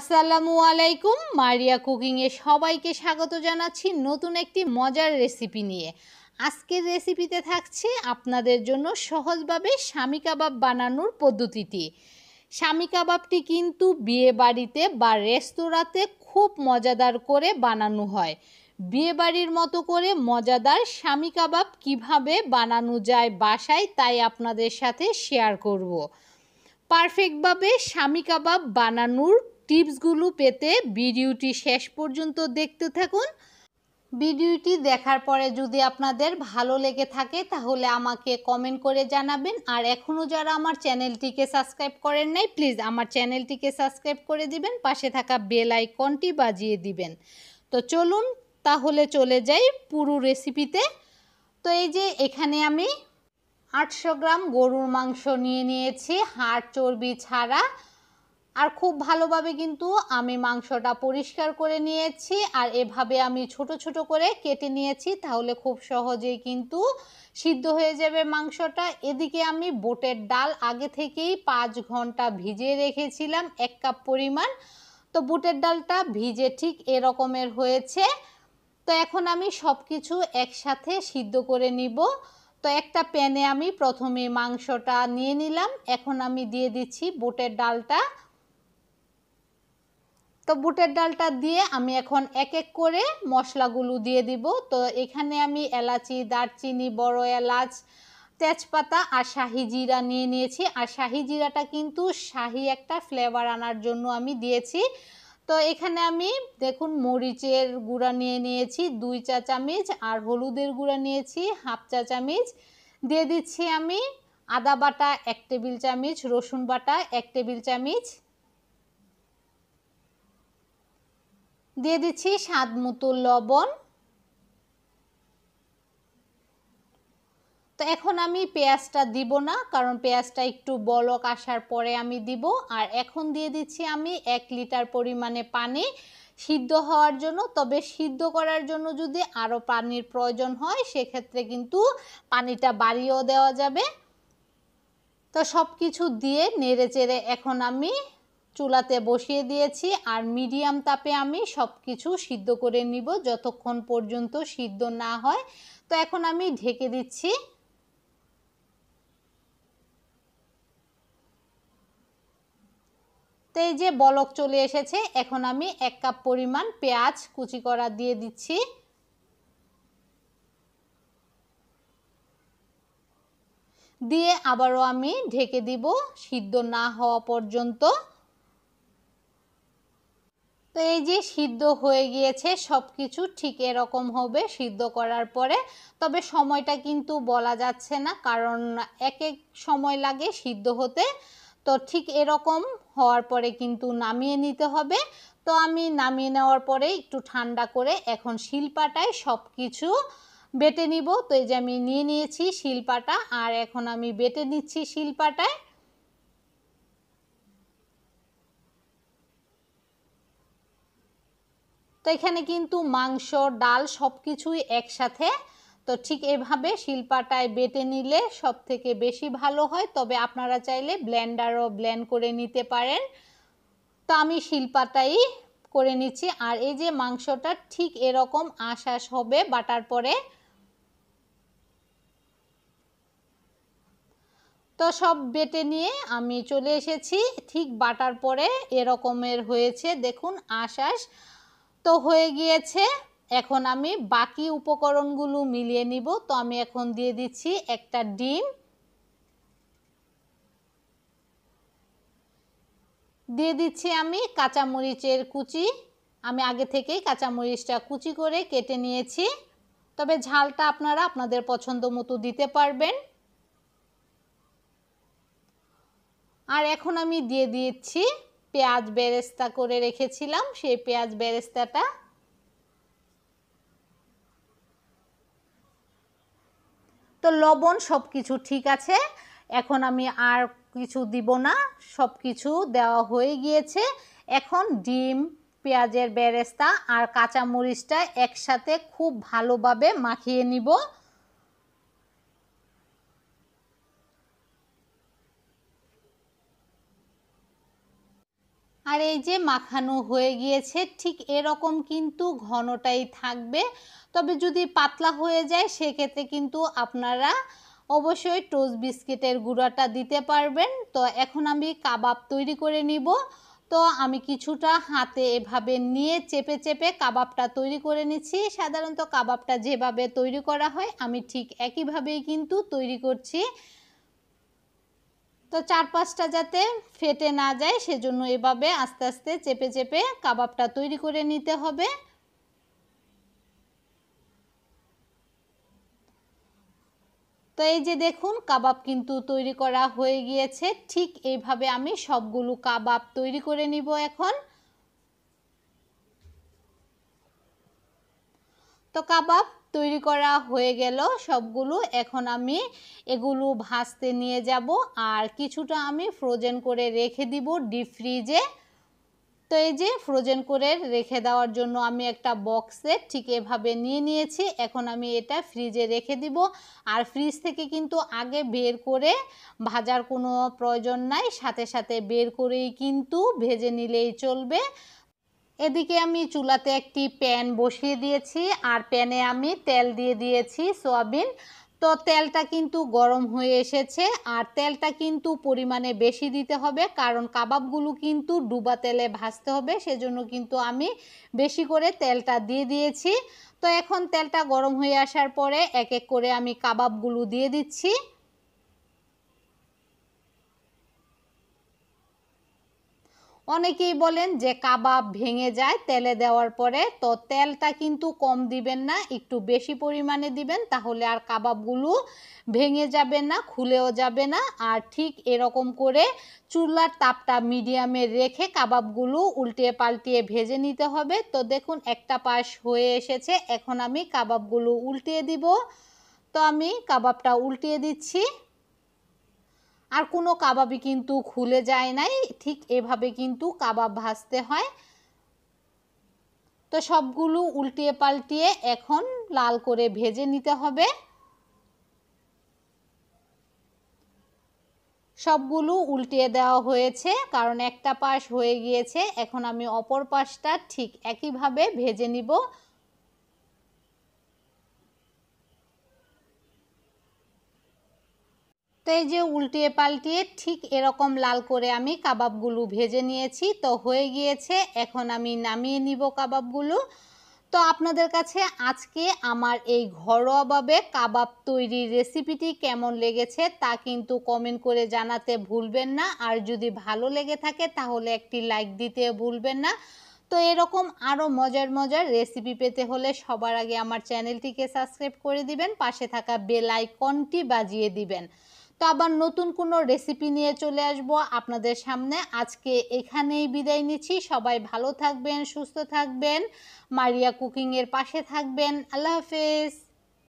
আসসালামু আলাইকুম মারিয়া কুকিংয়ে সবাইকে স্বাগত জানাচ্ছি নতুন একটি মজার রেসিপি নিয়ে আজকের রেসিপিতে থাকছে আপনাদের জন্য সহজভাবে স্বামী কাবাব বানানোর পদ্ধতিটি স্বামী কাবাবটি কিন্তু বিয়ে বাড়িতে বা রেস্তোরাঁতে খুব মজাদার করে বানানো হয় বিয়েবাড়ির মতো করে মজাদার স্বামী কাবাব কিভাবে বানানো যায় বাসায় তাই আপনাদের সাথে শেয়ার করব পারফেক্টভাবে স্বামী কাবাব বানানোর টিপসগুলো পেতে ভিডিওটি শেষ পর্যন্ত দেখতে থাকুন ভিডিওটি দেখার পরে যদি আপনাদের ভালো লেগে থাকে তাহলে আমাকে কমেন্ট করে জানাবেন আর এখনও যারা আমার চ্যানেলটিকে সাবস্ক্রাইব করেন নাই প্লিজ আমার চ্যানেলটিকে সাবস্ক্রাইব করে দিবেন পাশে থাকা বেল আইকনটি বাজিয়ে দিবেন তো চলুন তাহলে চলে যাই পুরো রেসিপিতে তো এই যে এখানে আমি আটশো গ্রাম গরুর মাংস নিয়ে নিয়েছি হাড় চর্বি ছাড়া আর খুব ভালোভাবে কিন্তু আমি মাংসটা পরিষ্কার করে নিয়েছি আর এভাবে আমি ছোট ছোট করে কেটে নিয়েছি তাহলে খুব সহজেই কিন্তু সিদ্ধ হয়ে যাবে মাংসটা এদিকে আমি বোটের ডাল আগে থেকেই পাঁচ ঘন্টা ভিজিয়ে রেখেছিলাম এক কাপ পরিমাণ তো বুটের ডালটা ভিজে ঠিক এরকমের হয়েছে তো এখন আমি সব কিছু একসাথে সিদ্ধ করে নিব তো একটা প্যানে আমি প্রথমে মাংসটা নিয়ে নিলাম এখন আমি দিয়ে দিচ্ছি বুটের ডালটা তো বুটের ডালটা দিয়ে আমি এখন এক এক করে মশলাগুলো দিয়ে দিব তো এখানে আমি এলাচি দারচিনি বড় এলাচ তেজপাতা আর শাহি জিরা নিয়ে নিয়েছি আর শাহি জিরাটা কিন্তু শাহি একটা ফ্লেভার আনার জন্য আমি দিয়েছি তো এখানে আমি দেখুন মরিচের গুঁড়া নিয়ে নিয়েছি দুই চা চামিচ আর হলুদের গুঁড়া নিয়েছি হাফ চা চামিচ দিয়ে দিচ্ছি আমি আদা বাটা এক টেবিল চামিচ রসুন বাটা এক টেবিল চামিচ দিয়ে দিচ্ছি স্বাদ মতো লবণ তো এখন আমি পেঁয়াজটা দিব না কারণ পেঁয়াজটা একটু বলক আসার পরে আমি দিব আর এখন দিয়ে দিচ্ছি আমি এক লিটার পরিমাণে পানি সিদ্ধ হওয়ার জন্য তবে সিদ্ধ করার জন্য যদি আরও পানির প্রয়োজন হয় সেক্ষেত্রে কিন্তু পানিটা বাড়িয়েও দেওয়া যাবে তো সব কিছু দিয়ে নেড়ে চেড়ে এখন আমি চুলাতে বসিয়ে দিয়েছি আর মিডিয়াম তাপে আমি সব কিছু সিদ্ধ করে নিব যতক্ষণ পর্যন্ত সিদ্ধ না হয় তো এখন আমি ঢেকে দিচ্ছি তো এই যে বলক চলে এসেছে এখন আমি এক কাপ পরিমাণ পেঁয়াজ কুচি করা দিয়ে দিচ্ছি দিয়ে আবারও আমি ঢেকে দিব সিদ্ধ না হওয়া পর্যন্ত তো এই যে সিদ্ধ হয়ে গিয়েছে সব কিছু ঠিক এরকম হবে সিদ্ধ করার পরে তবে সময়টা কিন্তু বলা যাচ্ছে না কারণ এক এক সময় লাগে সিদ্ধ হতে তো ঠিক এরকম হওয়ার পরে কিন্তু নামিয়ে নিতে হবে তো আমি নামিয়ে নেওয়ার পরে একটু ঠান্ডা করে এখন শিলপাটায় সব কিছু বেটে নিব তো এই যে আমি নিয়ে নিয়েছি শিলপাটা আর এখন আমি বেটে নিচ্ছি শিলপাটায় তো এখানে কিন্তু মাংস ডাল সব কিছুই একসাথে তো ঠিক এভাবে শিল্পাটায় বেটে নিলে সব থেকে বেশি ভালো হয় তবে আপনারা চাইলে ব্ল্যান্ডারও ব্ল্যান্ড করে নিতে পারেন তো আমি শিল্পাটাই করে নিচ্ছি আর এই যে মাংসটা ঠিক এরকম আশাস হবে বাটার পরে তো সব বেটে নিয়ে আমি চলে এসেছি ঠিক বাটার পরে এরকমের হয়েছে দেখুন আশাস তো হয়ে গিয়েছে এখন আমি বাকি উপকরণগুলো মিলিয়ে নিব তো আমি এখন দিয়ে দিচ্ছি একটা ডিম দিয়ে দিচ্ছি আমি কাঁচামরিচের কুচি আমি আগে থেকেই কাঁচামরিচটা কুচি করে কেটে নিয়েছি তবে ঝালটা আপনারা আপনাদের পছন্দ মতো দিতে পারবেন আর এখন আমি দিয়ে দিচ্ছি পেঁয়াজ বেরেস্তা করে রেখেছিলাম সেই পেঁয়াজ বেরেস্তাটা তো লবণ সব কিছু ঠিক আছে এখন আমি আর কিছু দিব না সব কিছু দেওয়া হয়ে গিয়েছে এখন ডিম পেঁয়াজের বেরেস্তা আর কাঁচামরিচটা একসাথে খুব ভালোভাবে মাখিয়ে নিব আর এই যে মাখানো হয়ে গিয়েছে ঠিক এরকম কিন্তু ঘনটাই থাকবে তবে যদি পাতলা হয়ে যায় সেক্ষেত্রে কিন্তু আপনারা অবশ্যই টোস্ট বিস্কিটের গুঁড়াটা দিতে পারবেন তো এখন আমি কাবাব তৈরি করে নিব তো আমি কিছুটা হাতে এভাবে নিয়ে চেপে চেপে কাবাবটা তৈরি করে নিচ্ছি সাধারণত কাবাবটা যেভাবে তৈরি করা হয় আমি ঠিক একইভাবেই কিন্তু তৈরি করছি তো চার পাঁচটা যাতে ফেটে না যায় সেজন্য এভাবে আস্তে আস্তে চেপে চেপে কাবাবটা তৈরি করে নিতে হবে তো এই যে দেখুন কাবাব কিন্তু তৈরি করা হয়ে গিয়েছে ঠিক এইভাবে আমি সবগুলো কাবাব তৈরি করে নিব এখন তো কাবাব তৈরি করা হয়ে গেল সবগুলো এখন আমি এগুলো ভাজতে নিয়ে যাব আর কিছুটা আমি ফ্রোজেন করে রেখে দিব ডিপ ফ্রিজে তো এই যে ফ্রোজেন করে রেখে দেওয়ার জন্য আমি একটা বক্সে ঠিক এভাবে নিয়ে নিয়েছি এখন আমি এটা ফ্রিজে রেখে দিব আর ফ্রিজ থেকে কিন্তু আগে বের করে ভাজার কোনো প্রয়োজন নাই সাথে সাথে বের করেই কিন্তু ভেজে নিলেই চলবে এদিকে আমি চুলাতে একটি প্যান বসিয়ে দিয়েছি আর প্যানে আমি তেল দিয়ে দিয়েছি সোয়াবিন তো তেলটা কিন্তু গরম হয়ে এসেছে আর তেলটা কিন্তু পরিমাণে বেশি দিতে হবে কারণ কাবাবগুলো কিন্তু ডুবা তেলে ভাজতে হবে সেজন্য কিন্তু আমি বেশি করে তেলটা দিয়ে দিয়েছি তো এখন তেলটা গরম হয়ে আসার পরে এক এক করে আমি কাবাবগুলো দিয়ে দিচ্ছি অনেকেই বলেন যে কাবাব ভেঙে যায় তেলে দেওয়ার পরে তো তেলটা কিন্তু কম দিবেন না একটু বেশি পরিমাণে দিবেন তাহলে আর কাবাবগুলো ভেঙে যাবে না খুলেও যাবে না আর ঠিক এরকম করে চুলার তাপটা মিডিয়ামে রেখে কাবাবগুলো উল্টিয়ে পাল্টিয়ে ভেজে নিতে হবে তো দেখুন একটা পাশ হয়ে এসেছে এখন আমি কাবাবগুলো উল্টিয়ে দিব তো আমি কাবাবটা উল্টিয়ে দিচ্ছি আর কোনো কাবাবই কিন্তু খুলে যায় নাই ঠিক এভাবে কিন্তু কাবাব ভাজতে হয় তো সবগুলো উল্টিয়ে পাল্টিয়ে এখন লাল করে ভেজে নিতে হবে সবগুলো উল্টিয়ে দেওয়া হয়েছে কারণ একটা পাশ হয়ে গিয়েছে এখন আমি অপর পাশটা ঠিক একইভাবে ভেজে নিব তো এই যে উল্টিয়ে পাল্টিয়ে ঠিক এরকম লাল করে আমি কাবাবগুলো ভেজে নিয়েছি তো হয়ে গিয়েছে এখন আমি নামিয়ে নিব কাবাবগুলো তো আপনাদের কাছে আজকে আমার এই ঘরোয়াভাবে কাবাব তৈরির রেসিপিটি কেমন লেগেছে তা কিন্তু কমেন্ট করে জানাতে ভুলবেন না আর যদি ভালো লেগে থাকে তাহলে একটি লাইক দিতে ভুলবেন না তো এরকম আরও মজার মজার রেসিপি পেতে হলে সবার আগে আমার চ্যানেলটিকে সাবস্ক্রাইব করে দিবেন পাশে থাকা বেল আইকনটি বাজিয়ে দিবেন তো আবার নতুন কোনো রেসিপি নিয়ে চলে আসব আপনাদের সামনে আজকে এখানেই বিদায় নিচ্ছি সবাই ভালো থাকবেন সুস্থ থাকবেন মারিয়া কুকিংয়ের পাশে থাকবেন আল্লাহ হাফেজ